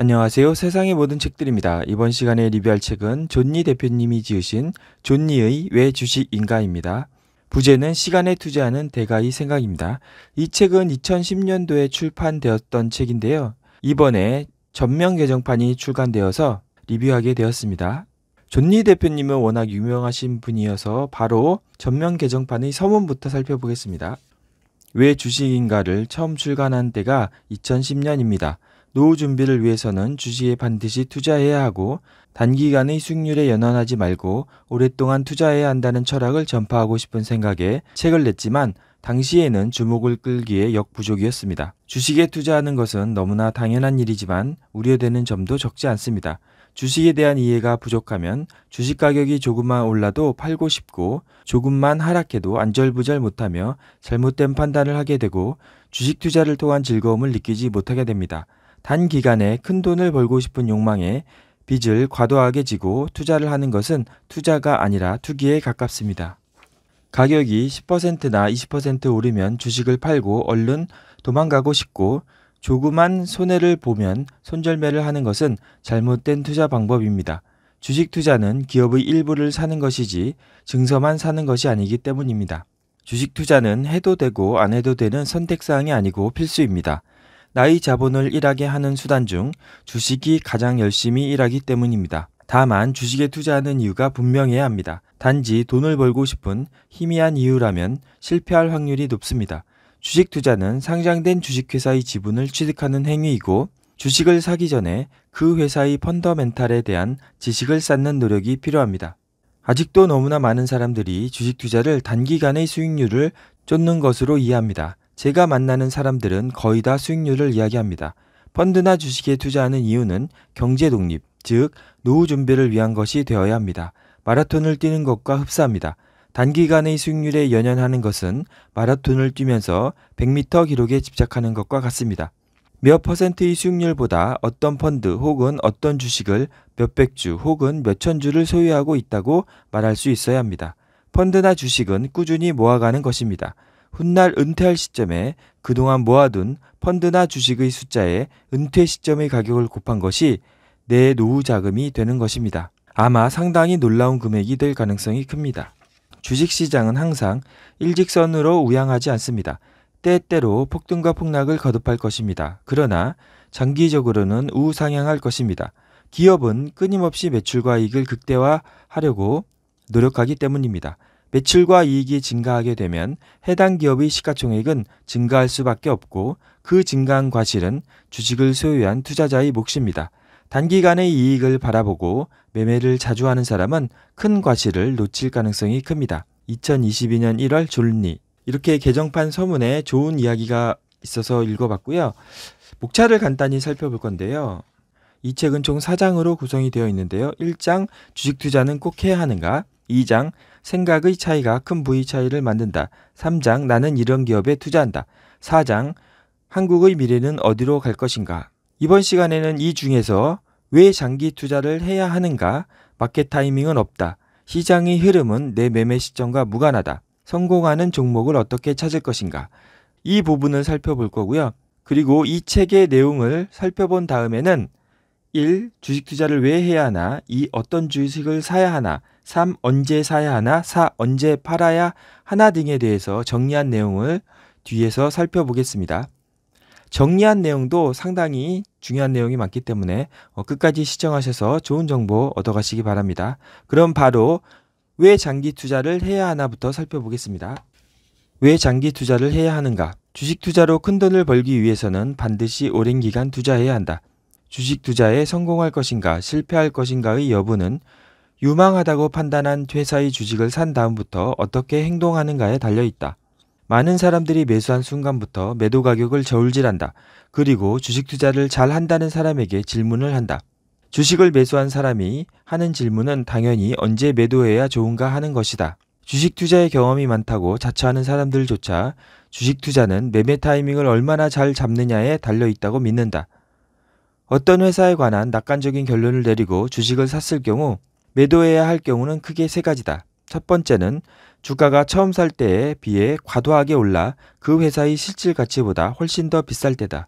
안녕하세요. 세상의 모든 책들입니다. 이번 시간에 리뷰할 책은 존니 대표님이 지으신 존니의 왜 주식인가입니다. 부제는 시간에 투자하는 대가의 생각입니다. 이 책은 2010년도에 출판되었던 책인데요. 이번에 전면 개정판이 출간되어서 리뷰하게 되었습니다. 존니 대표님은 워낙 유명하신 분이어서 바로 전면 개정판의 서문부터 살펴보겠습니다. 왜 주식인가를 처음 출간한 때가 2010년입니다. 노후 준비를 위해서는 주식에 반드시 투자해야 하고 단기간의 수익률에 연연하지 말고 오랫동안 투자해야 한다는 철학을 전파하고 싶은 생각에 책을 냈지만 당시에는 주목을 끌기에 역부족이었습니다. 주식에 투자하는 것은 너무나 당연한 일이지만 우려되는 점도 적지 않습니다. 주식에 대한 이해가 부족하면 주식 가격이 조금만 올라도 팔고 싶고 조금만 하락해도 안절부절 못하며 잘못된 판단을 하게 되고 주식 투자를 통한 즐거움을 느끼지 못하게 됩니다. 단기간에 큰 돈을 벌고 싶은 욕망에 빚을 과도하게 지고 투자를 하는 것은 투자가 아니라 투기에 가깝습니다. 가격이 10%나 20% 오르면 주식을 팔고 얼른 도망가고 싶고 조그만 손해를 보면 손절매를 하는 것은 잘못된 투자 방법입니다. 주식 투자는 기업의 일부를 사는 것이지 증서만 사는 것이 아니기 때문입니다. 주식 투자는 해도 되고 안 해도 되는 선택사항이 아니고 필수입니다. 나의 자본을 일하게 하는 수단 중 주식이 가장 열심히 일하기 때문입니다. 다만 주식에 투자하는 이유가 분명해야 합니다. 단지 돈을 벌고 싶은 희미한 이유라면 실패할 확률이 높습니다. 주식 투자는 상장된 주식회사의 지분을 취득하는 행위이고 주식을 사기 전에 그 회사의 펀더멘탈에 대한 지식을 쌓는 노력이 필요합니다. 아직도 너무나 많은 사람들이 주식 투자를 단기간의 수익률을 쫓는 것으로 이해합니다. 제가 만나는 사람들은 거의 다 수익률을 이야기합니다. 펀드나 주식에 투자하는 이유는 경제 독립, 즉 노후 준비를 위한 것이 되어야 합니다. 마라톤을 뛰는 것과 흡사합니다. 단기간의 수익률에 연연하는 것은 마라톤을 뛰면서 100m 기록에 집착하는 것과 같습니다. 몇 퍼센트의 수익률보다 어떤 펀드 혹은 어떤 주식을 몇백 주 혹은 몇천 주를 소유하고 있다고 말할 수 있어야 합니다. 펀드나 주식은 꾸준히 모아가는 것입니다. 훗날 은퇴할 시점에 그동안 모아둔 펀드나 주식의 숫자에 은퇴 시점의 가격을 곱한 것이 내 노후 자금이 되는 것입니다. 아마 상당히 놀라운 금액이 될 가능성이 큽니다. 주식 시장은 항상 일직선으로 우양하지 않습니다. 때때로 폭등과 폭락을 거듭할 것입니다. 그러나 장기적으로는 우상향할 것입니다. 기업은 끊임없이 매출과 이익을 극대화하려고 노력하기 때문입니다. 매출과 이익이 증가하게 되면 해당 기업의 시가총액은 증가할 수밖에 없고 그 증가한 과실은 주식을 소유한 투자자의 몫입니다. 단기간의 이익을 바라보고 매매를 자주 하는 사람은 큰 과실을 놓칠 가능성이 큽니다. 2022년 1월 졸리 이렇게 개정판 서문에 좋은 이야기가 있어서 읽어봤고요. 목차를 간단히 살펴볼 건데요. 이 책은 총 4장으로 구성이 되어 있는데요. 1장 주식 투자는 꼭 해야 하는가? 2장 생각의 차이가 큰부위 차이를 만든다. 3장 나는 이런 기업에 투자한다. 4장 한국의 미래는 어디로 갈 것인가? 이번 시간에는 이 중에서 왜 장기 투자를 해야 하는가? 마켓 타이밍은 없다. 시장의 흐름은 내 매매 시점과 무관하다. 성공하는 종목을 어떻게 찾을 것인가? 이 부분을 살펴볼 거고요. 그리고 이 책의 내용을 살펴본 다음에는 1. 주식 투자를 왜 해야 하나? 2. 어떤 주식을 사야 하나? 3. 언제 사야 하나, 4. 언제 팔아야 하나 등에 대해서 정리한 내용을 뒤에서 살펴보겠습니다. 정리한 내용도 상당히 중요한 내용이 많기 때문에 어, 끝까지 시청하셔서 좋은 정보 얻어가시기 바랍니다. 그럼 바로 왜 장기 투자를 해야 하나부터 살펴보겠습니다. 왜 장기 투자를 해야 하는가? 주식 투자로 큰 돈을 벌기 위해서는 반드시 오랜 기간 투자해야 한다. 주식 투자에 성공할 것인가 실패할 것인가의 여부는 유망하다고 판단한 회사의 주식을 산 다음부터 어떻게 행동하는가에 달려 있다. 많은 사람들이 매수한 순간부터 매도 가격을 저울질한다. 그리고 주식 투자를 잘 한다는 사람에게 질문을 한다. 주식을 매수한 사람이 하는 질문은 당연히 언제 매도해야 좋은가 하는 것이다. 주식 투자의 경험이 많다고 자처하는 사람들조차 주식 투자는 매매 타이밍을 얼마나 잘 잡느냐에 달려 있다고 믿는다. 어떤 회사에 관한 낙관적인 결론을 내리고 주식을 샀을 경우 매도해야 할 경우는 크게 세 가지다. 첫 번째는 주가가 처음 살 때에 비해 과도하게 올라 그 회사의 실질 가치보다 훨씬 더 비쌀 때다.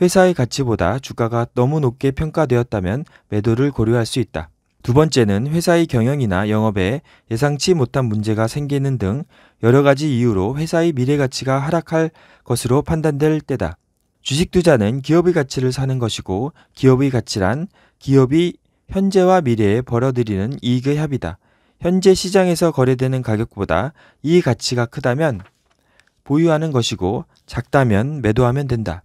회사의 가치보다 주가가 너무 높게 평가되었다면 매도를 고려할 수 있다. 두 번째는 회사의 경영이나 영업에 예상치 못한 문제가 생기는 등 여러 가지 이유로 회사의 미래 가치가 하락할 것으로 판단될 때다. 주식 투자는 기업의 가치를 사는 것이고 기업의 가치란 기업이 현재와 미래에 벌어들이는 이익의 합이다. 현재 시장에서 거래되는 가격보다 이 가치가 크다면 보유하는 것이고 작다면 매도하면 된다.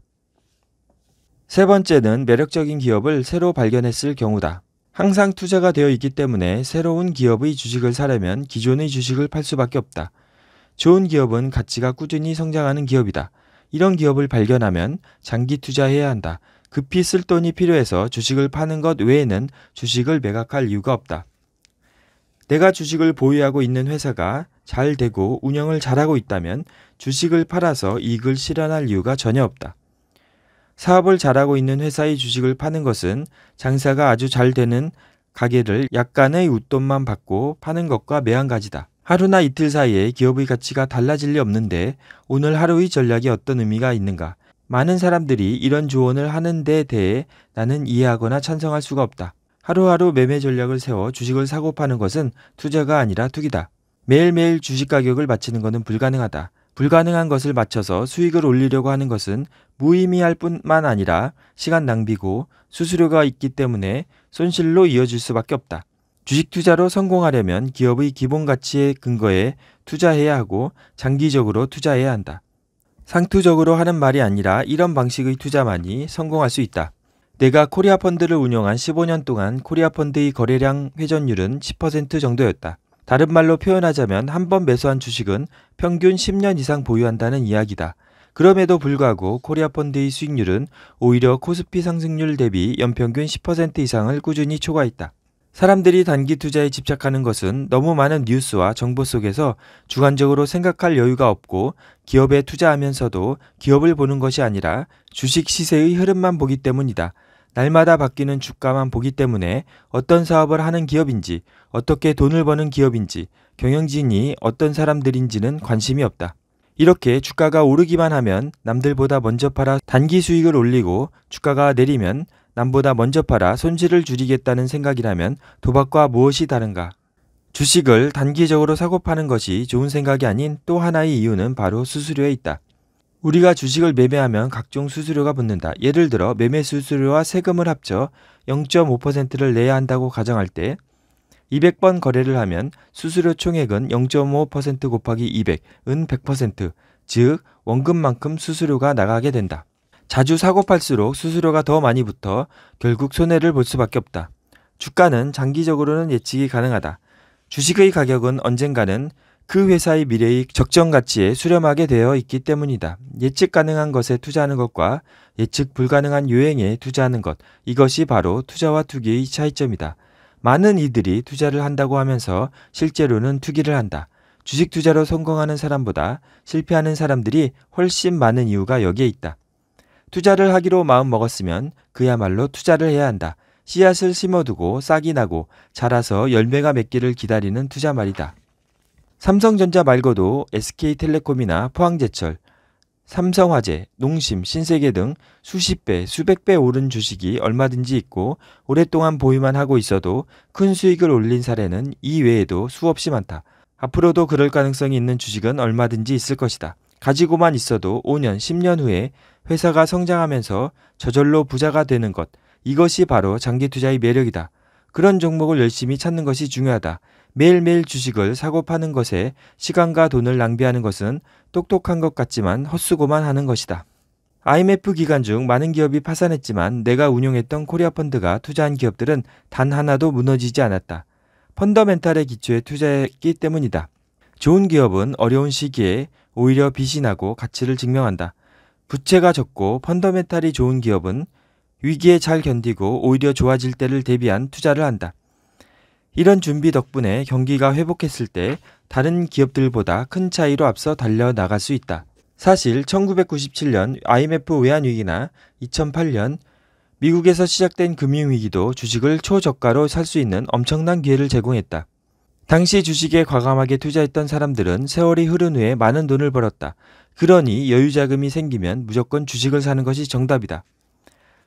세 번째는 매력적인 기업을 새로 발견했을 경우다. 항상 투자가 되어 있기 때문에 새로운 기업의 주식을 사려면 기존의 주식을 팔 수밖에 없다. 좋은 기업은 가치가 꾸준히 성장하는 기업이다. 이런 기업을 발견하면 장기 투자해야 한다. 급히 쓸 돈이 필요해서 주식을 파는 것 외에는 주식을 매각할 이유가 없다. 내가 주식을 보유하고 있는 회사가 잘 되고 운영을 잘하고 있다면 주식을 팔아서 이익을 실현할 이유가 전혀 없다. 사업을 잘하고 있는 회사의 주식을 파는 것은 장사가 아주 잘 되는 가게를 약간의 웃돈만 받고 파는 것과 매한가지다. 하루나 이틀 사이에 기업의 가치가 달라질 리 없는데 오늘 하루의 전략이 어떤 의미가 있는가? 많은 사람들이 이런 조언을 하는 데 대해 나는 이해하거나 찬성할 수가 없다. 하루하루 매매 전략을 세워 주식을 사고 파는 것은 투자가 아니라 투기다. 매일매일 주식 가격을 맞추는 것은 불가능하다. 불가능한 것을 맞춰서 수익을 올리려고 하는 것은 무의미할 뿐만 아니라 시간 낭비고 수수료가 있기 때문에 손실로 이어질 수밖에 없다. 주식 투자로 성공하려면 기업의 기본 가치에 근거해 투자해야 하고 장기적으로 투자해야 한다. 상투적으로 하는 말이 아니라 이런 방식의 투자만이 성공할 수 있다. 내가 코리아 펀드를 운영한 15년 동안 코리아 펀드의 거래량 회전율은 10% 정도였다. 다른 말로 표현하자면 한 번 매수한 주식은 평균 10년 이상 보유한다는 이야기다. 그럼에도 불구하고 코리아 펀드의 수익률은 오히려 코스피 상승률 대비 연평균 10% 이상을 꾸준히 초과했다. 사람들이 단기 투자에 집착하는 것은 너무 많은 뉴스와 정보 속에서 주관적으로 생각할 여유가 없고 기업에 투자하면서도 기업을 보는 것이 아니라 주식 시세의 흐름만 보기 때문이다. 날마다 바뀌는 주가만 보기 때문에 어떤 사업을 하는 기업인지, 어떻게 돈을 버는 기업인지, 경영진이 어떤 사람들인지는 관심이 없다. 이렇게 주가가 오르기만 하면 남들보다 먼저 팔아 단기 수익을 올리고 주가가 내리면 남보다 먼저 팔아 손실을 줄이겠다는 생각이라면 도박과 무엇이 다른가? 주식을 단기적으로 사고 파는 것이 좋은 생각이 아닌 또 하나의 이유는 바로 수수료에 있다. 우리가 주식을 매매하면 각종 수수료가 붙는다. 예를 들어 매매 수수료와 세금을 합쳐 0.5%를 내야 한다고 가정할 때 200번 거래를 하면 수수료 총액은 0.5% 곱하기 200은 100%, 즉 원금만큼 수수료가 나가게 된다. 자주 사고 팔수록 수수료가 더 많이 붙어 결국 손해를 볼 수밖에 없다. 주가는 장기적으로는 예측이 가능하다. 주식의 가격은 언젠가는 그 회사의 미래의 적정 가치에 수렴하게 되어 있기 때문이다. 예측 가능한 것에 투자하는 것과 예측 불가능한 유행에 투자하는 것, 이것이 바로 투자와 투기의 차이점이다. 많은 이들이 투자를 한다고 하면서 실제로는 투기를 한다. 주식 투자로 성공하는 사람보다 실패하는 사람들이 훨씬 많은 이유가 여기에 있다. 투자를 하기로 마음먹었으면 그야말로 투자를 해야 한다. 씨앗을 심어두고 싹이 나고 자라서 열매가 맺기를 기다리는 투자 말이다. 삼성전자 말고도 SK텔레콤이나 포항제철, 삼성화재, 농심, 신세계 등 수십 배, 수백 배 오른 주식이 얼마든지 있고 오랫동안 보유만 하고 있어도 큰 수익을 올린 사례는 이 외에도 수없이 많다. 앞으로도 그럴 가능성이 있는 주식은 얼마든지 있을 것이다. 가지고만 있어도 5년, 10년 후에 회사가 성장하면서 저절로 부자가 되는 것. 이것이 바로 장기 투자의 매력이다. 그런 종목을 열심히 찾는 것이 중요하다. 매일매일 주식을 사고 파는 것에 시간과 돈을 낭비하는 것은 똑똑한 것 같지만 헛수고만 하는 것이다. IMF 기간 중 많은 기업이 파산했지만 내가 운용했던 코리아 펀드가 투자한 기업들은 단 하나도 무너지지 않았다. 펀더멘탈의 기초에 투자했기 때문이다. 좋은 기업은 어려운 시기에 오히려 빚이 나고 가치를 증명한다. 부채가 적고 펀더멘탈이 좋은 기업은 위기에 잘 견디고 오히려 좋아질 때를 대비한 투자를 한다. 이런 준비 덕분에 경기가 회복했을 때 다른 기업들보다 큰 차이로 앞서 달려나갈 수 있다. 사실 1997년 IMF 외환위기나 2008년 미국에서 시작된 금융위기도 주식을 초저가로 살 수 있는 엄청난 기회를 제공했다. 당시 주식에 과감하게 투자했던 사람들은 세월이 흐른 후에 많은 돈을 벌었다. 그러니 여유 자금이 생기면 무조건 주식을 사는 것이 정답이다.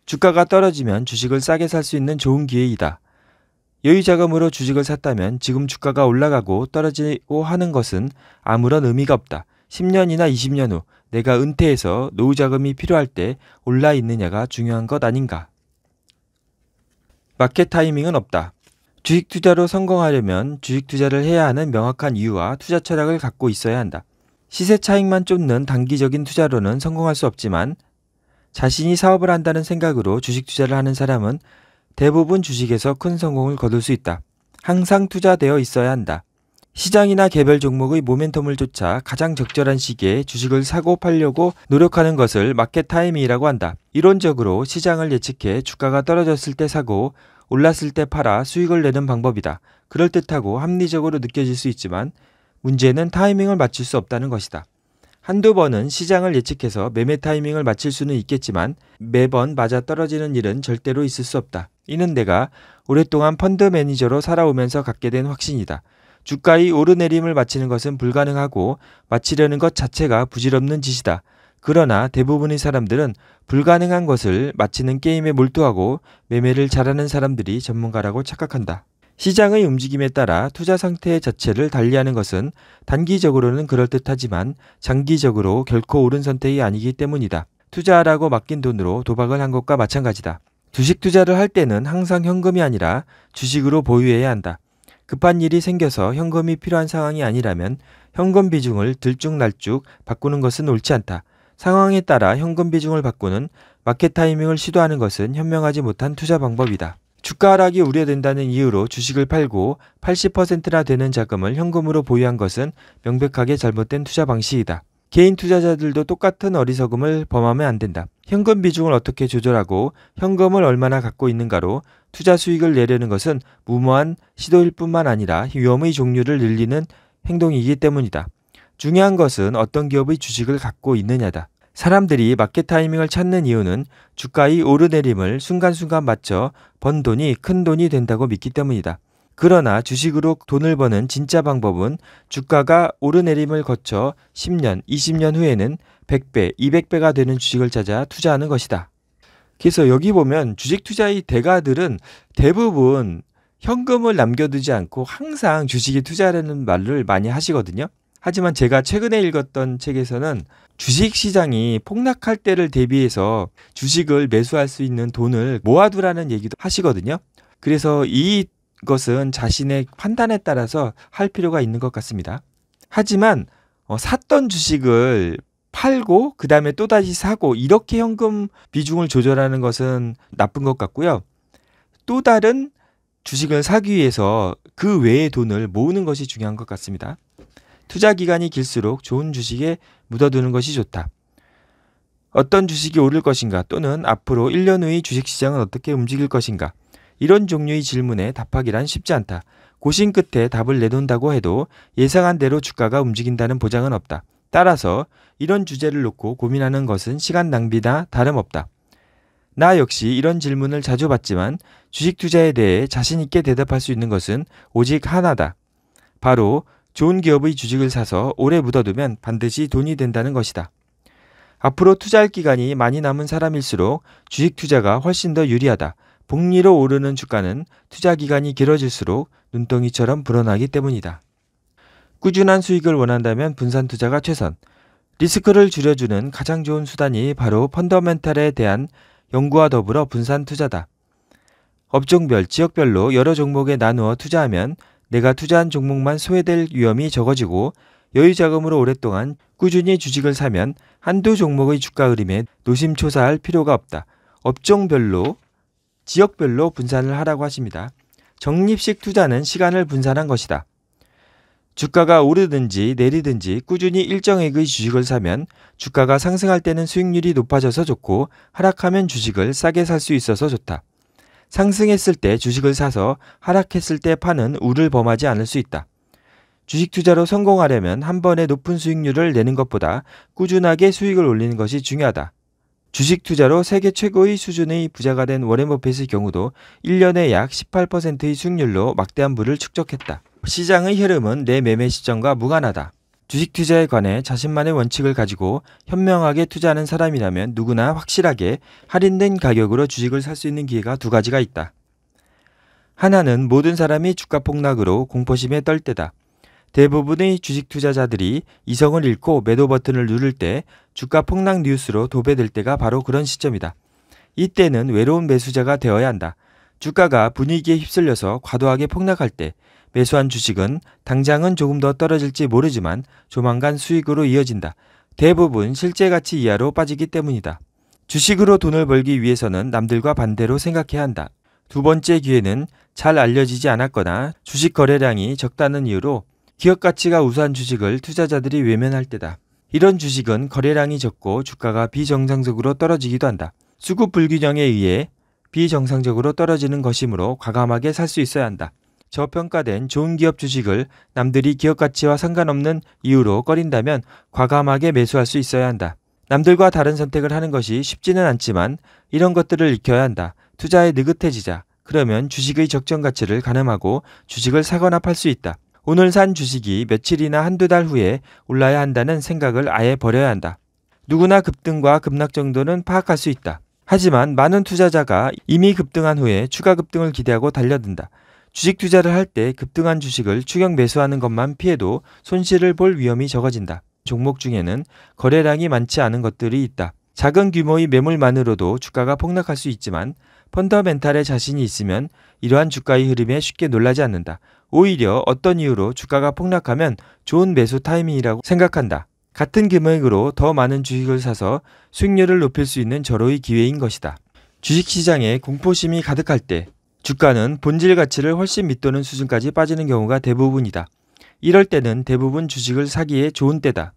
주가가 떨어지면 주식을 싸게 살 수 있는 좋은 기회이다. 여유 자금으로 주식을 샀다면 지금 주가가 올라가고 떨어지고 하는 것은 아무런 의미가 없다. 10년이나 20년 후 내가 은퇴해서 노후 자금이 필요할 때 올라 있느냐가 중요한 것 아닌가. 마켓 타이밍은 없다. 주식 투자로 성공하려면 주식 투자를 해야 하는 명확한 이유와 투자 철학을 갖고 있어야 한다. 시세 차익만 쫓는 단기적인 투자로는 성공할 수 없지만 자신이 사업을 한다는 생각으로 주식 투자를 하는 사람은 대부분 주식에서 큰 성공을 거둘 수 있다. 항상 투자되어 있어야 한다. 시장이나 개별 종목의 모멘텀을 쫓아 가장 적절한 시기에 주식을 사고 팔려고 노력하는 것을 마켓 타이밍이라고 한다. 이론적으로 시장을 예측해 주가가 떨어졌을 때 사고 올랐을 때 팔아 수익을 내는 방법이다. 그럴듯하고 합리적으로 느껴질 수 있지만 문제는 타이밍을 맞출 수 없다는 것이다. 한두 번은 시장을 예측해서 매매 타이밍을 맞출 수는 있겠지만 매번 맞아 떨어지는 일은 절대로 있을 수 없다. 이는 내가 오랫동안 펀드 매니저로 살아오면서 갖게 된 확신이다. 주가의 오르내림을 맞히는 것은 불가능하고 맞히려는 것 자체가 부질없는 짓이다. 그러나 대부분의 사람들은 불가능한 것을 마치는 게임에 몰두하고 매매를 잘하는 사람들이 전문가라고 착각한다. 시장의 움직임에 따라 투자 상태 자체를 달리하는 것은 단기적으로는 그럴듯하지만 장기적으로 결코 옳은 선택이 아니기 때문이다. 투자하라고 맡긴 돈으로 도박을 한 것과 마찬가지다. 주식 투자를 할 때는 항상 현금이 아니라 주식으로 보유해야 한다. 급한 일이 생겨서 현금이 필요한 상황이 아니라면 현금 비중을 들쭉날쭉 바꾸는 것은 옳지 않다. 상황에 따라 현금 비중을 바꾸는 마켓 타이밍을 시도하는 것은 현명하지 못한 투자 방법이다. 주가 하락이 우려된다는 이유로 주식을 팔고 80%나 되는 자금을 현금으로 보유한 것은 명백하게 잘못된 투자 방식이다. 개인 투자자들도 똑같은 어리석음을 범하면 안 된다. 현금 비중을 어떻게 조절하고 현금을 얼마나 갖고 있는가로 투자 수익을 내려는 것은 무모한 시도일 뿐만 아니라 위험의 종류를 늘리는 행동이기 때문이다. 중요한 것은 어떤 기업의 주식을 갖고 있느냐다. 사람들이 마켓 타이밍을 찾는 이유는 주가의 오르내림을 순간순간 맞춰 번 돈이 큰 돈이 된다고 믿기 때문이다. 그러나 주식으로 돈을 버는 진짜 방법은 주가가 오르내림을 거쳐 10년, 20년 후에는 100배, 200배가 되는 주식을 찾아 투자하는 것이다. 그래서 여기 보면 주식 투자의 대가들은 대부분 현금을 남겨두지 않고 항상 주식에 투자라는 하 말을 많이 하시거든요. 하지만 제가 최근에 읽었던 책에서는 주식 시장이 폭락할 때를 대비해서 주식을 매수할 수 있는 돈을 모아두라는 얘기도 하시거든요. 그래서 이 것은 자신의 판단에 따라서 할 필요가 있는 것 같습니다. 하지만 어, 샀던 주식을 팔고 그 다음에 또다시 사고 이렇게 현금 비중을 조절하는 것은 나쁜 것 같고요. 또 다른 주식을 사기 위해서 그 외의 돈을 모으는 것이 중요한 것 같습니다. 투자 기간이 길수록 좋은 주식에 묻어두는 것이 좋다. 어떤 주식이 오를 것인가 또는 앞으로 1년 후의 주식시장은 어떻게 움직일 것인가 이런 종류의 질문에 답하기란 쉽지 않다. 고심 끝에 답을 내놓는다고 해도 예상한 대로 주가가 움직인다는 보장은 없다. 따라서 이런 주제를 놓고 고민하는 것은 시간 낭비나 다름없다. 나 역시 이런 질문을 자주 받지만 주식 투자에 대해 자신 있게 대답할 수 있는 것은 오직 하나다. 바로 좋은 기업의 주식을 사서 오래 묻어두면 반드시 돈이 된다는 것이다. 앞으로 투자할 기간이 많이 남은 사람일수록 주식 투자가 훨씬 더 유리하다. 복리로 오르는 주가는 투자 기간이 길어질수록 눈덩이처럼 불어나기 때문이다. 꾸준한 수익을 원한다면 분산 투자가 최선. 리스크를 줄여주는 가장 좋은 수단이 바로 펀더멘탈에 대한 연구와 더불어 분산 투자다. 업종별, 지역별로 여러 종목에 나누어 투자하면 내가 투자한 종목만 소외될 위험이 적어지고 여유 자금으로 오랫동안 꾸준히 주식을 사면 한두 종목의 주가 흐름에 노심초사할 필요가 없다. 업종별로 지역별로 분산을 하라고 하십니다. 적립식 투자는 시간을 분산한 것이다. 주가가 오르든지 내리든지 꾸준히 일정액의 주식을 사면 주가가 상승할 때는 수익률이 높아져서 좋고 하락하면 주식을 싸게 살 수 있어서 좋다. 상승했을 때 주식을 사서 하락했을 때 파는 우를 범하지 않을 수 있다. 주식 투자로 성공하려면 한 번에 높은 수익률을 내는 것보다 꾸준하게 수익을 올리는 것이 중요하다. 주식 투자로 세계 최고의 수준의 부자가 된 워렌 버핏의 경우도 1년에 약 18%의 수익률로 막대한 부를 축적했다. 시장의 흐름은 내 매매 시점과 무관하다. 주식 투자에 관해 자신만의 원칙을 가지고 현명하게 투자하는 사람이라면 누구나 확실하게 할인된 가격으로 주식을 살 수 있는 기회가 두 가지가 있다. 하나는 모든 사람이 주가 폭락으로 공포심에 떨 때다. 대부분의 주식 투자자들이 이성을 잃고 매도 버튼을 누를 때 주가 폭락 뉴스로 도배될 때가 바로 그런 시점이다. 이때는 외로운 매수자가 되어야 한다. 주가가 분위기에 휩쓸려서 과도하게 폭락할 때 매수한 주식은 당장은 조금 더 떨어질지 모르지만 조만간 수익으로 이어진다. 대부분 실제 가치 이하로 빠지기 때문이다. 주식으로 돈을 벌기 위해서는 남들과 반대로 생각해야 한다. 두 번째 기회는 잘 알려지지 않았거나 주식 거래량이 적다는 이유로 기업 가치가 우수한 주식을 투자자들이 외면할 때다. 이런 주식은 거래량이 적고 주가가 비정상적으로 떨어지기도 한다. 수급 불균형에 의해 비정상적으로 떨어지는 것이므로 과감하게 살 수 있어야 한다. 저평가된 좋은 기업 주식을 남들이 기업 가치와 상관없는 이유로 꺼린다면 과감하게 매수할 수 있어야 한다. 남들과 다른 선택을 하는 것이 쉽지는 않지만 이런 것들을 익혀야 한다. 투자에 느긋해지자. 그러면 주식의 적정 가치를 가늠하고 주식을 사거나 팔 수 있다. 오늘 산 주식이 며칠이나 한두 달 후에 올라야 한다는 생각을 아예 버려야 한다. 누구나 급등과 급락 정도는 파악할 수 있다. 하지만 많은 투자자가 이미 급등한 후에 추가 급등을 기대하고 달려든다. 주식 투자를 할 때 급등한 주식을 추격 매수하는 것만 피해도 손실을 볼 위험이 적어진다. 종목 중에는 거래량이 많지 않은 것들이 있다. 작은 규모의 매물만으로도 주가가 폭락할 수 있지만 펀더멘탈에 자신이 있으면 이러한 주가의 흐름에 쉽게 놀라지 않는다. 오히려 어떤 이유로 주가가 폭락하면 좋은 매수 타이밍이라고 생각한다. 같은 금액으로 더 많은 주식을 사서 수익률을 높일 수 있는 절호의 기회인 것이다. 주식시장에 공포심이 가득할 때 주가는 본질 가치를 훨씬 밑도는 수준까지 빠지는 경우가 대부분이다. 이럴 때는 대부분 주식을 사기에 좋은 때다.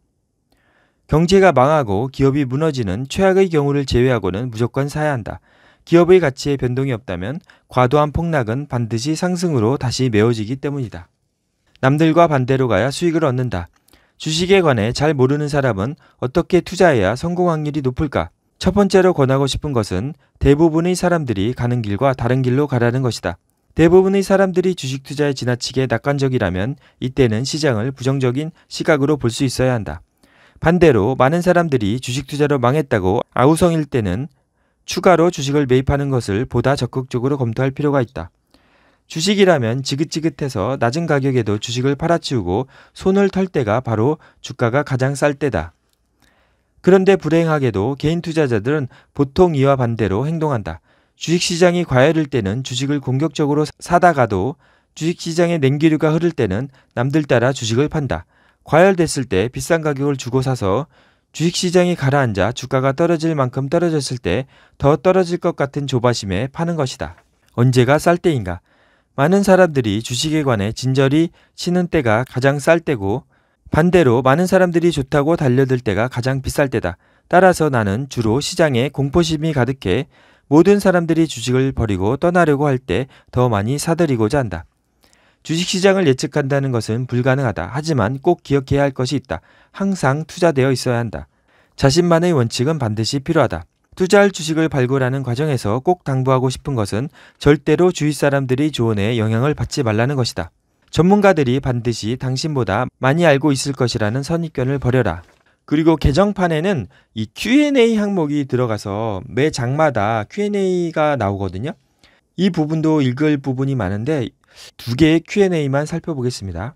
경제가 망하고 기업이 무너지는 최악의 경우를 제외하고는 무조건 사야 한다. 기업의 가치에 변동이 없다면 과도한 폭락은 반드시 상승으로 다시 메워지기 때문이다. 남들과 반대로 가야 수익을 얻는다. 주식에 관해 잘 모르는 사람은 어떻게 투자해야 성공 확률이 높을까? 첫 번째로 권하고 싶은 것은 대부분의 사람들이 가는 길과 다른 길로 가라는 것이다. 대부분의 사람들이 주식 투자에 지나치게 낙관적이라면 이때는 시장을 부정적인 시각으로 볼 수 있어야 한다. 반대로 많은 사람들이 주식 투자로 망했다고 아우성일 때는 추가로 주식을 매입하는 것을 보다 적극적으로 검토할 필요가 있다. 주식이라면 지긋지긋해서 낮은 가격에도 주식을 팔아치우고 손을 털 때가 바로 주가가 가장 쌀 때다. 그런데 불행하게도 개인 투자자들은 보통 이와 반대로 행동한다. 주식시장이 과열일 때는 주식을 공격적으로 사다가도 주식시장의 냉기류가 흐를 때는 남들 따라 주식을 판다. 과열됐을 때 비싼 가격을 주고 사서 주식시장이 가라앉아 주가가 떨어질 만큼 떨어졌을 때 더 떨어질 것 같은 조바심에 파는 것이다. 언제가 쌀 때인가? 많은 사람들이 주식에 관해 진절이 치는 때가 가장 쌀 때고 반대로 많은 사람들이 좋다고 달려들 때가 가장 비쌀 때다. 따라서 나는 주로 시장에 공포심이 가득해 모든 사람들이 주식을 버리고 떠나려고 할 때 더 많이 사들이고자 한다. 주식시장을 예측한다는 것은 불가능하다. 하지만 꼭 기억해야 할 것이 있다. 항상 투자되어 있어야 한다. 자신만의 원칙은 반드시 필요하다. 투자할 주식을 발굴하는 과정에서 꼭 당부하고 싶은 것은 절대로 주위 사람들이 조언에 영향을 받지 말라는 것이다. 전문가들이 반드시 당신보다 많이 알고 있을 것이라는 선입견을 버려라. 그리고 개정판에는 이 Q&A 항목이 들어가서 매 장마다 Q&A가 나오거든요. 이 부분도 읽을 부분이 많은데 두 개의 Q&A만 살펴보겠습니다.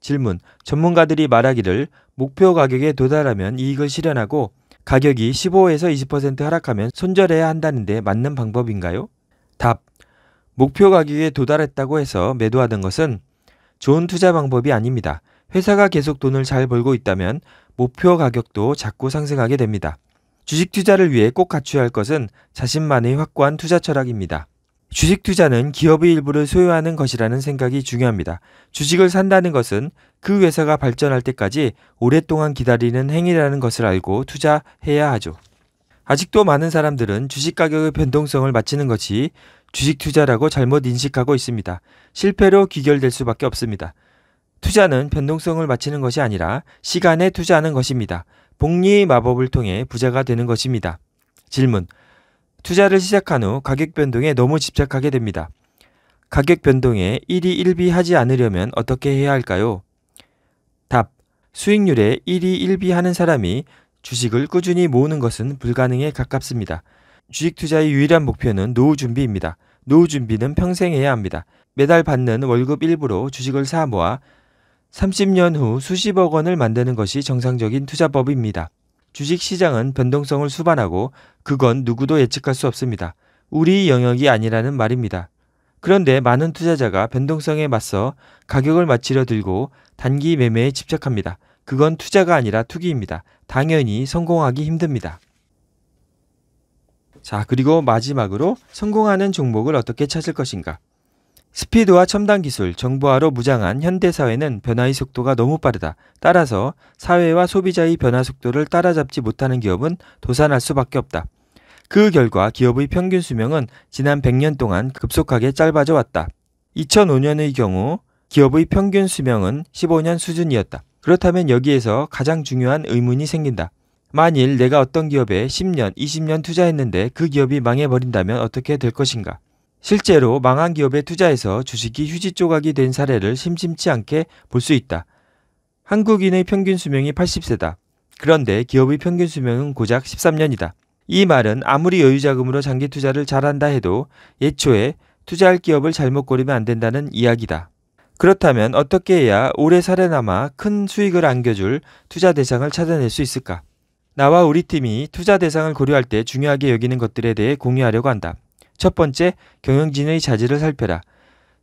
질문. 전문가들이 말하기를 목표 가격에 도달하면 이익을 실현하고 가격이 15에서 20% 하락하면 손절해야 한다는데 맞는 방법인가요? 답. 목표 가격에 도달했다고 해서 매도하던 것은 좋은 투자 방법이 아닙니다. 회사가 계속 돈을 잘 벌고 있다면 목표 가격도 자꾸 상승하게 됩니다. 주식 투자를 위해 꼭 갖춰야 할 것은 자신만의 확고한 투자 철학입니다. 주식 투자는 기업의 일부를 소유하는 것이라는 생각이 중요합니다. 주식을 산다는 것은 그 회사가 발전할 때까지 오랫동안 기다리는 행위라는 것을 알고 투자해야 하죠. 아직도 많은 사람들은 주식 가격의 변동성을 맞히는 것이 주식 투자라고 잘못 인식하고 있습니다. 실패로 귀결될 수밖에 없습니다. 투자는 변동성을 맞추는 것이 아니라 시간에 투자하는 것입니다. 복리 의 마법을 통해 부자가 되는 것입니다. 질문. 투자를 시작한 후 가격 변동에 너무 집착하게 됩니다. 가격 변동에 1위 1비 하지 않으려면 어떻게 해야 할까요? 답. 수익률에 1위 1비 하는 사람이 주식을 꾸준히 모으는 것은 불가능에 가깝습니다. 주식 투자의 유일한 목표는 노후 준비입니다. 노후 준비는 평생 해야 합니다. 매달 받는 월급 일부로 주식을 사 모아 30년 후 수십억 원을 만드는 것이 정상적인 투자법입니다. 주식 시장은 변동성을 수반하고 그건 누구도 예측할 수 없습니다. 우리 영역이 아니라는 말입니다. 그런데 많은 투자자가 변동성에 맞서 가격을 맞추려 들고 단기 매매에 집착합니다. 그건 투자가 아니라 투기입니다. 당연히 성공하기 힘듭니다. 자, 그리고 마지막으로 성공하는 종목을 어떻게 찾을 것인가? 스피드와 첨단 기술, 정보화로 무장한 현대 사회는 변화의 속도가 너무 빠르다. 따라서 사회와 소비자의 변화 속도를 따라잡지 못하는 기업은 도산할 수밖에 없다. 그 결과 기업의 평균 수명은 지난 100년 동안 급속하게 짧아져 왔다. 2005년의 경우 기업의 평균 수명은 15년 수준이었다. 그렇다면 여기에서 가장 중요한 의문이 생긴다. 만일 내가 어떤 기업에 10년, 20년 투자했는데 그 기업이 망해버린다면 어떻게 될 것인가? 실제로 망한 기업에 투자해서 주식이 휴지 조각이 된 사례를 심심치 않게 볼 수 있다. 한국인의 평균 수명이 80세다. 그런데 기업의 평균 수명은 고작 13년이다. 이 말은 아무리 여유자금으로 장기 투자를 잘한다 해도 예초에 투자할 기업을 잘못 고르면 안 된다는 이야기다. 그렇다면 어떻게 해야 오래 살아남아 큰 수익을 안겨줄 투자 대상을 찾아낼 수 있을까? 나와 우리 팀이 투자 대상을 고려할 때 중요하게 여기는 것들에 대해 공유하려고 한다. 첫 번째, 경영진의 자질을 살펴라.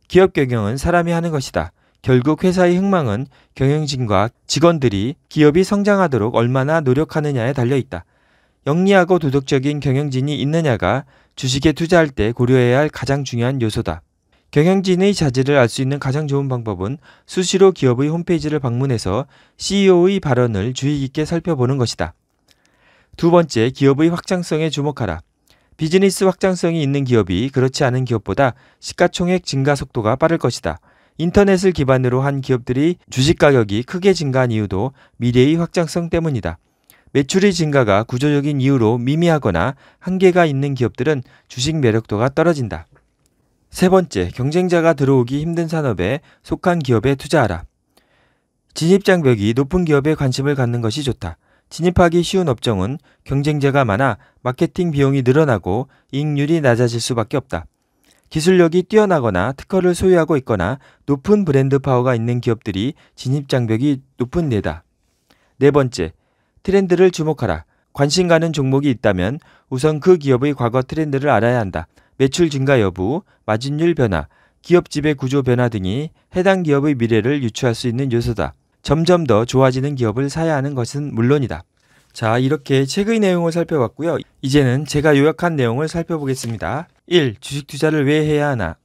기업 경영은 사람이 하는 것이다. 결국 회사의 흥망은 경영진과 직원들이 기업이 성장하도록 얼마나 노력하느냐에 달려 있다. 영리하고 도덕적인 경영진이 있느냐가 주식에 투자할 때 고려해야 할 가장 중요한 요소다. 경영진의 자질을 알 수 있는 가장 좋은 방법은 수시로 기업의 홈페이지를 방문해서 CEO의 발언을 주의 깊게 살펴보는 것이다. 두 번째, 기업의 확장성에 주목하라. 비즈니스 확장성이 있는 기업이 그렇지 않은 기업보다 시가총액 증가 속도가 빠를 것이다. 인터넷을 기반으로 한 기업들이 주식 가격이 크게 증가한 이유도 미래의 확장성 때문이다. 매출의 증가가 구조적인 이유로 미미하거나 한계가 있는 기업들은 주식 매력도가 떨어진다. 세 번째, 경쟁자가 들어오기 힘든 산업에 속한 기업에 투자하라. 진입장벽이 높은 기업에 관심을 갖는 것이 좋다. 진입하기 쉬운 업종은 경쟁자가 많아 마케팅 비용이 늘어나고 이익률이 낮아질 수밖에 없다. 기술력이 뛰어나거나 특허를 소유하고 있거나 높은 브랜드 파워가 있는 기업들이 진입 장벽이 높은 데다. 네 번째, 트렌드를 주목하라. 관심 가는 종목이 있다면 우선 그 기업의 과거 트렌드를 알아야 한다. 매출 증가 여부, 마진율 변화, 기업 지배 구조 변화 등이 해당 기업의 미래를 유추할 수 있는 요소다. 점점 더 좋아지는 기업을 사야 하는 것은 물론이다. 자, 이렇게 책의 내용을 살펴봤고요. 이제는 제가 요약한 내용을 살펴보겠습니다. 1. 주식 투자를 왜 해야 하나?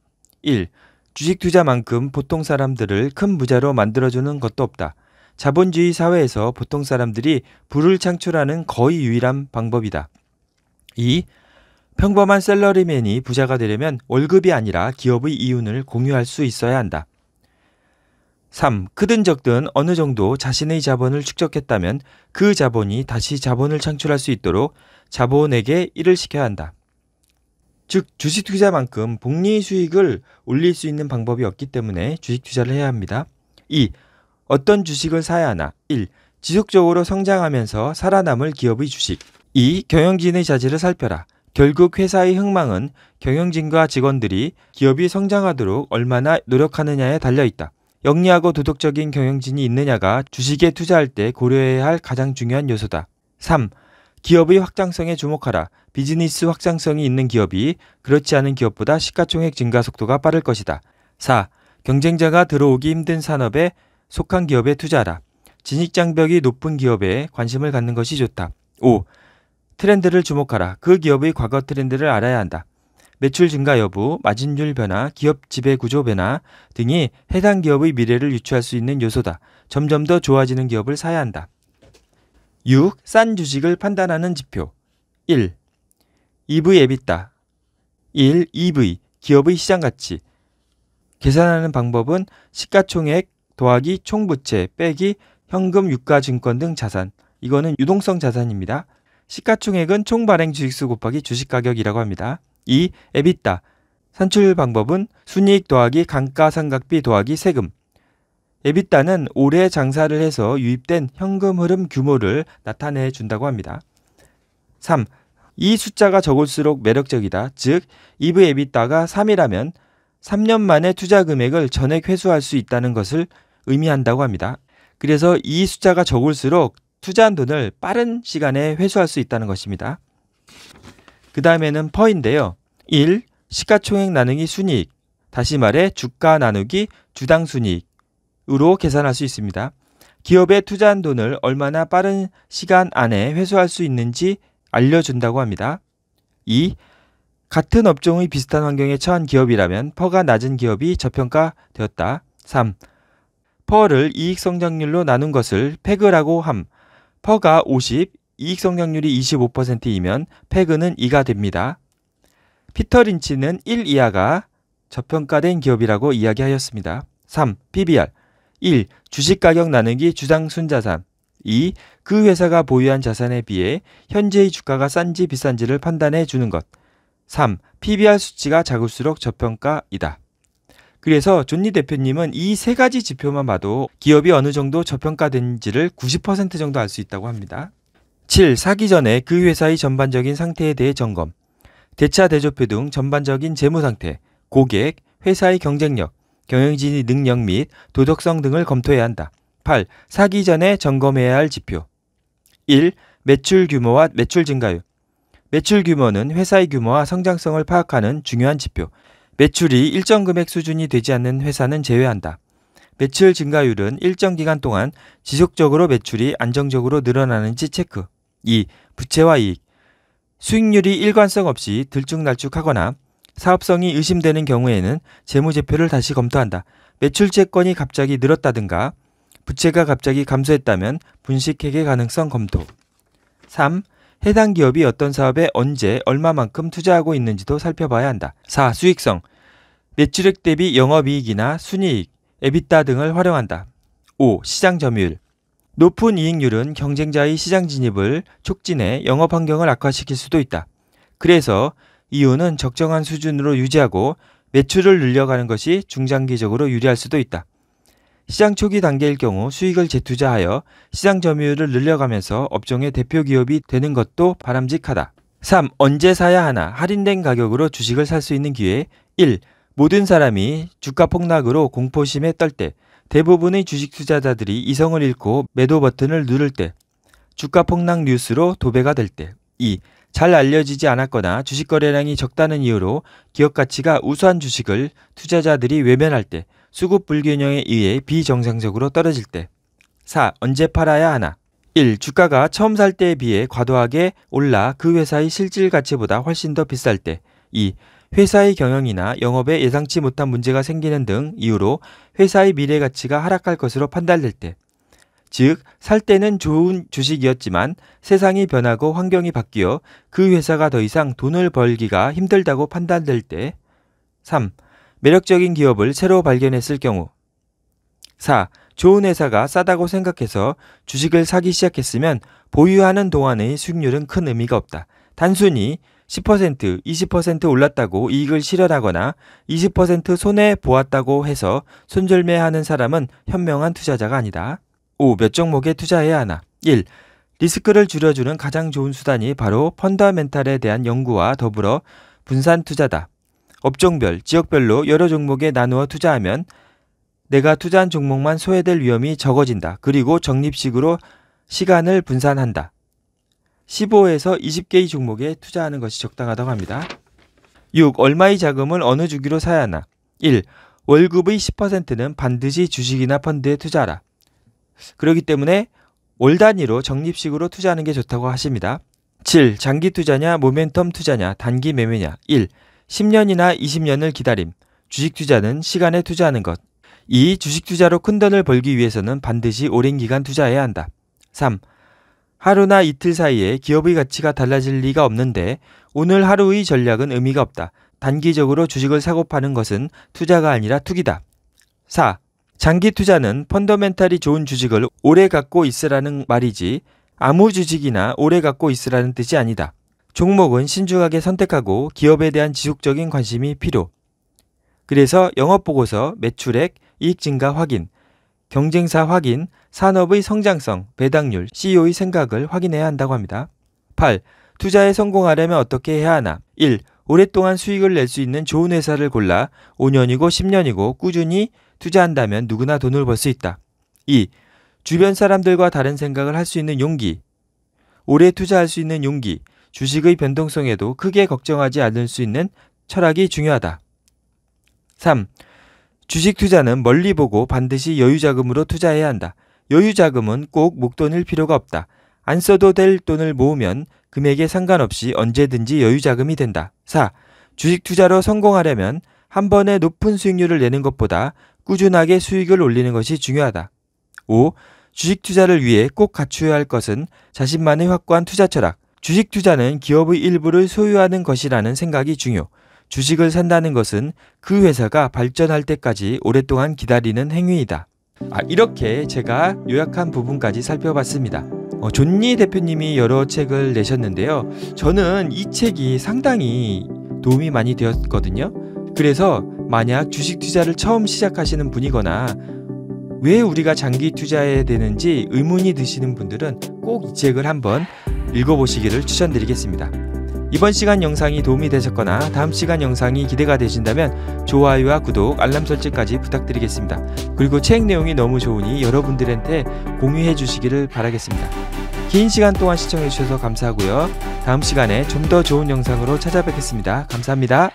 1. 주식 투자만큼 보통 사람들을 큰 부자로 만들어주는 것도 없다. 자본주의 사회에서 보통 사람들이 부를 창출하는 거의 유일한 방법이다. 2. 평범한 셀러리맨이 부자가 되려면 월급이 아니라 기업의 이윤을 공유할 수 있어야 한다. 3. 크든 적든 어느 정도 자신의 자본을 축적했다면 그 자본이 다시 자본을 창출할 수 있도록 자본에게 일을 시켜야 한다. 즉, 주식 투자만큼 복리 수익을 올릴 수 있는 방법이 없기 때문에 주식 투자를 해야 합니다. 2. 어떤 주식을 사야 하나? 1. 지속적으로 성장하면서 살아남을 기업의 주식. 2. 경영진의 자질을 살펴라. 결국 회사의 흥망은 경영진과 직원들이 기업이 성장하도록 얼마나 노력하느냐에 달려 있다. 영리하고 도덕적인 경영진이 있느냐가 주식에 투자할 때 고려해야 할 가장 중요한 요소다. 3. 기업의 확장성에 주목하라. 비즈니스 확장성이 있는 기업이 그렇지 않은 기업보다 시가총액 증가 속도가 빠를 것이다. 4. 경쟁자가 들어오기 힘든 산업에 속한 기업에 투자하라. 진입장벽이 높은 기업에 관심을 갖는 것이 좋다. 5. 트렌드를 주목하라. 그 기업의 과거 트렌드를 알아야 한다. 매출 증가 여부, 마진율 변화, 기업 지배 구조 변화 등이 해당 기업의 미래를 유추할 수 있는 요소다. 점점 더 좋아지는 기업을 사야 한다. 6. 싼 주식을 판단하는 지표 1. EV EBITDA 1. EV 기업의 시장 가치 계산하는 방법은 시가총액 더하기 총부채 빼기 현금 유가 증권 등 자산 이거는 유동성 자산입니다. 시가총액은 총발행 주식수 곱하기 주식가격이라고 합니다. 2. 에비타. 산출 방법은 순이익 더하기 감가상각비 더하기 세금. 에비타는 올해 장사를 해서 유입된 현금 흐름 규모를 나타내 준다고 합니다. 3. 이 숫자가 적을수록 매력적이다. 즉, 이브 에비타가 3이라면 3년 만에 투자 금액을 전액 회수할 수 있다는 것을 의미한다고 합니다. 그래서 이 숫자가 적을수록 투자한 돈을 빠른 시간에 회수할 수 있다는 것입니다. 그 다음에는 퍼인데요. 1. 시가총액 나누기 순이익. 다시 말해 주가 나누기 주당 순이익으로 계산할 수 있습니다. 기업에 투자한 돈을 얼마나 빠른 시간 안에 회수할 수 있는지 알려준다고 합니다. 2. 같은 업종의 비슷한 환경에 처한 기업이라면 퍼가 낮은 기업이 저평가되었다. 3. 퍼를 이익 성장률로 나눈 것을 페그라고 함. 퍼가 50, 이익 성장률이 25%이면 패그는 2가 됩니다. 피터 린치는 1 이하가 저평가된 기업이라고 이야기하였습니다. 3. PBR 1. 주식가격 나누기 주당순자산 2. 그 회사가 보유한 자산에 비해 현재의 주가가 싼지 비싼지를 판단해 주는 것 3. PBR 수치가 작을수록 저평가이다. 그래서 존니 대표님은 이 세 가지 지표만 봐도 기업이 어느 정도 저평가된지를 90% 정도 알 수 있다고 합니다. 7. 사기 전에 그 회사의 전반적인 상태에 대해 점검. 대차 대조표 등 전반적인 재무 상태, 고객, 회사의 경쟁력, 경영진의 능력 및 도덕성 등을 검토해야 한다. 8. 사기 전에 점검해야 할 지표. 1. 매출 규모와 매출 증가율. 매출 규모는 회사의 규모와 성장성을 파악하는 중요한 지표. 매출이 일정 금액 수준이 되지 않는 회사는 제외한다. 매출 증가율은 일정 기간 동안 지속적으로 매출이 안정적으로 늘어나는지 체크. 2. 부채와 이익. 수익률이 일관성 없이 들쭉날쭉하거나 사업성이 의심되는 경우에는 재무제표를 다시 검토한다. 매출 채권이 갑자기 늘었다든가 부채가 갑자기 감소했다면 분식회계 가능성 검토. 3. 해당 기업이 어떤 사업에 언제 얼마만큼 투자하고 있는지도 살펴봐야 한다. 4. 수익성. 매출액 대비 영업이익이나 순이익, 에비타 등을 활용한다. 5. 시장 점유율. 높은 이익률은 경쟁자의 시장 진입을 촉진해 영업 환경을 악화시킬 수도 있다. 그래서 이윤은 적정한 수준으로 유지하고 매출을 늘려가는 것이 중장기적으로 유리할 수도 있다. 시장 초기 단계일 경우 수익을 재투자하여 시장 점유율을 늘려가면서 업종의 대표 기업이 되는 것도 바람직하다. 3. 언제 사야 하나? 할인된 가격으로 주식을 살 수 있는 기회. 1. 모든 사람이 주가 폭락으로 공포심에 떨 때, 대부분의 주식 투자자들이 이성을 잃고 매도 버튼을 누를 때, 주가 폭락 뉴스로 도배가 될 때, 2. 잘 알려지지 않았거나 주식 거래량이 적다는 이유로 기업 가치가 우수한 주식을 투자자들이 외면할 때, 수급 불균형에 의해 비정상적으로 떨어질 때, 4. 언제 팔아야 하나? 1. 주가가 처음 살 때에 비해 과도하게 올라 그 회사의 실질 가치보다 훨씬 더 비쌀 때, 2. 회사의 경영이나 영업에 예상치 못한 문제가 생기는 등 이유로 회사의 미래 가치가 하락할 것으로 판단될 때, 즉, 살 때는 좋은 주식이었지만 세상이 변하고 환경이 바뀌어 그 회사가 더 이상 돈을 벌기가 힘들다고 판단될 때, 3. 매력적인 기업을 새로 발견했을 경우, 4. 좋은 회사가 싸다고 생각해서 주식을 사기 시작했으면 보유하는 동안의 수익률은 큰 의미가 없다. 단순히 10%, 20% 올랐다고 이익을 실현하거나 20% 손해 보았다고 해서 손절매하는 사람은 현명한 투자자가 아니다. 5. 몇 종목에 투자해야 하나? 1. 리스크를 줄여주는 가장 좋은 수단이 바로 펀더멘탈에 대한 연구와 더불어 분산 투자다. 업종별, 지역별로 여러 종목에 나누어 투자하면 내가 투자한 종목만 소외될 위험이 적어진다. 그리고 적립식으로 시간을 분산한다. 15에서 20개의 종목에 투자하는 것이 적당하다고 합니다. 6. 얼마의 자금을 어느 주기로 사야 하나? 1. 월급의 10%는 반드시 주식이나 펀드에 투자하라. 그렇기 때문에 월 단위로 적립식으로 투자하는 게 좋다고 하십니다. 7. 장기 투자냐, 모멘텀 투자냐, 단기 매매냐. 1. 10년이나 20년을 기다림. 주식 투자는 시간에 투자하는 것. 2. 주식 투자로 큰 돈을 벌기 위해서는 반드시 오랜 기간 투자해야 한다. 3. 하루나 이틀 사이에 기업의 가치가 달라질 리가 없는데 오늘 하루의 전략은 의미가 없다. 단기적으로 주식을 사고 파는 것은 투자가 아니라 투기다. 4. 장기 투자는 펀더멘탈이 좋은 주식을 오래 갖고 있으라는 말이지 아무 주식이나 오래 갖고 있으라는 뜻이 아니다. 종목은 신중하게 선택하고 기업에 대한 지속적인 관심이 필요. 그래서 영업 보고서, 매출액, 이익 증가 확인, 경쟁사 확인, 산업의 성장성, 배당률, CEO의 생각을 확인해야 한다고 합니다. 8. 투자에 성공하려면 어떻게 해야 하나? 1. 오랫동안 수익을 낼 수 있는 좋은 회사를 골라 5년이고 10년이고 꾸준히 투자한다면 누구나 돈을 벌 수 있다. 2. 주변 사람들과 다른 생각을 할 수 있는 용기. 오래 투자할 수 있는 용기. 주식의 변동성에도 크게 걱정하지 않을 수 있는 철학이 중요하다. 3. 주식 투자는 멀리 보고 반드시 여유자금으로 투자해야 한다. 여유자금은 꼭 목돈일 필요가 없다. 안 써도 될 돈을 모으면 금액에 상관없이 언제든지 여유자금이 된다. 4. 주식 투자로 성공하려면 한 번에 높은 수익률을 내는 것보다 꾸준하게 수익을 올리는 것이 중요하다. 5. 주식 투자를 위해 꼭 갖추어야 할 것은 자신만의 확고한 투자 철학. 주식 투자는 기업의 일부를 소유하는 것이라는 생각이 중요. 주식을 산다는 것은 그 회사가 발전할 때까지 오랫동안 기다리는 행위이다. 아, 이렇게 제가 요약한 부분까지 살펴봤습니다. 어, 존니 대표님이 여러 책을 내셨는데요. 저는 이 책이 상당히 도움이 많이 되었거든요. 그래서 만약 주식 투자를 처음 시작하시는 분이거나 왜 우리가 장기 투자해야 되는지 의문이 드시는 분들은 꼭 이 책을 한번 읽어보시기를 추천드리겠습니다. 이번 시간 영상이 도움이 되셨거나 다음 시간 영상이 기대가 되신다면 좋아요와 구독, 알람 설정까지 부탁드리겠습니다. 그리고 책 내용이 너무 좋으니 여러분들한테 공유해 주시기를 바라겠습니다. 긴 시간 동안 시청해 주셔서 감사하고요. 다음 시간에 좀 더 좋은 영상으로 찾아뵙겠습니다. 감사합니다.